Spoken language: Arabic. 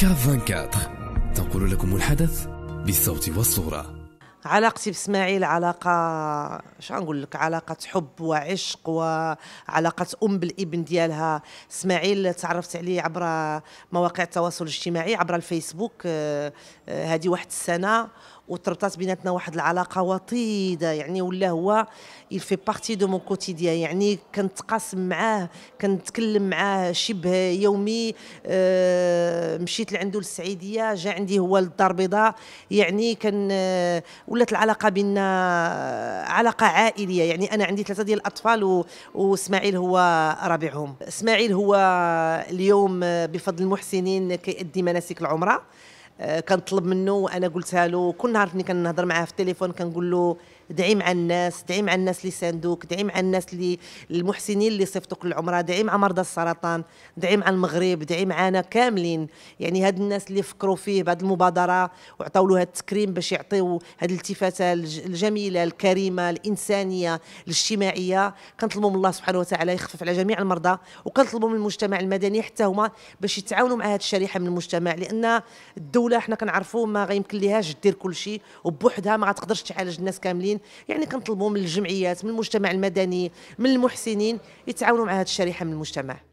كاف 24 تنقل لكم الحدث بالصوت والصورة علاقتي باسماعيل علاقة شو نقول لك علاقة حب وعشق وعلاقة أم بالابن ديالها اسماعيل تعرفت عليه عبر مواقع التواصل الاجتماعي عبر الفيسبوك آه، آه، هذه واحد السنة وتربطات بيناتنا واحد العلاقه وطيده يعني ولا هو في بارتي دو مون كوتيديان يعني كنتقاسم معاه كنتكلم معاه شبه يومي آه، مشيت لعندو للسعيديه جا عندي هو للدار البيضاء يعني كان آه، ولات العلاقه بيننا آه، علاقه عائليه يعني انا عندي ثلاثه ديال الاطفال واسماعيل هو رابعهم اسماعيل هو اليوم بفضل المحسنين كيؤدي مناسك العمره آه، كنطلب منه وانا قلتها له كل نهار ملي كنهضر معاه في التليفون كنقول له دعي مع الناس دعي مع الناس اللي ساندوك دعي مع الناس اللي المحسنين اللي صيفطوك للعمره دعي مع مرضى السرطان دعي مع المغرب دعي معنا كاملين يعني هاد الناس اللي فكروا فيه بعد المبادره وعطاو له هاد التكريم باش يعطيو هاد الالتفاته الجميله الكريمه الانسانيه الاجتماعيه كنطلبوا من الله سبحانه وتعالى يخفف على جميع المرضى وكنطلبوا من المجتمع المدني حتى هما باش يتعاونوا مع هاد الشريحه من المجتمع لان الدوله حنا كنعرفوا ما غيمكن ليهاش دير كل شيء وبوحدها ما غتقدرش تعالج الناس كاملين يعني كنطلبوا من الجمعيات من المجتمع المدني من المحسنين يتعاونوا مع هذه الشريحه من المجتمع